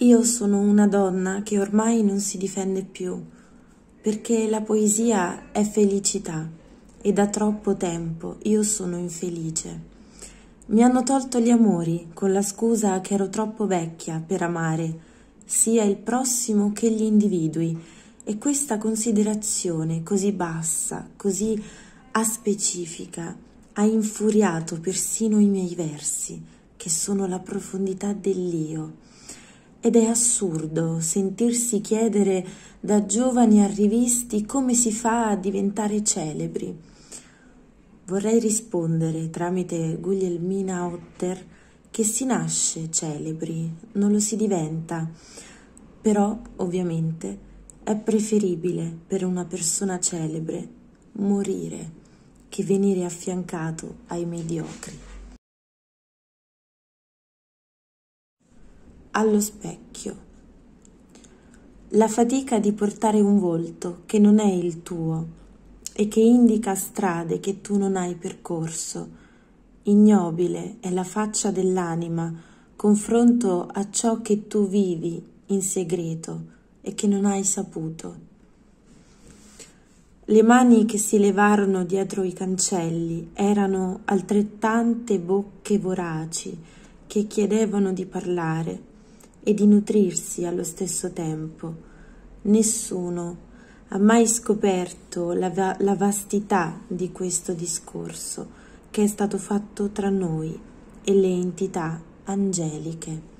Io sono una donna che ormai non si difende più, perché la poesia è felicità e da troppo tempo io sono infelice. Mi hanno tolto gli amori con la scusa che ero troppo vecchia per amare sia il prossimo che gli individui e questa considerazione così bassa, così aspecifica, ha infuriato persino i miei versi, che sono la profondità dell'io. Ed è assurdo sentirsi chiedere da giovani arrivisti come si fa a diventare celebri. Vorrei rispondere tramite Guglielmina Otter che si nasce celebri, non lo si diventa, però ovviamente è preferibile per una persona celebre morire che venire affiancato ai mediocri. allo specchio. La fatica di portare un volto che non è il tuo e che indica strade che tu non hai percorso. Ignobile è la faccia dell'anima, confronto a ciò che tu vivi in segreto e che non hai saputo. Le mani che si levarono dietro i cancelli erano altrettante bocche voraci che chiedevano di parlare e di nutrirsi allo stesso tempo. Nessuno ha mai scoperto la, va la vastità di questo discorso che è stato fatto tra noi e le entità angeliche.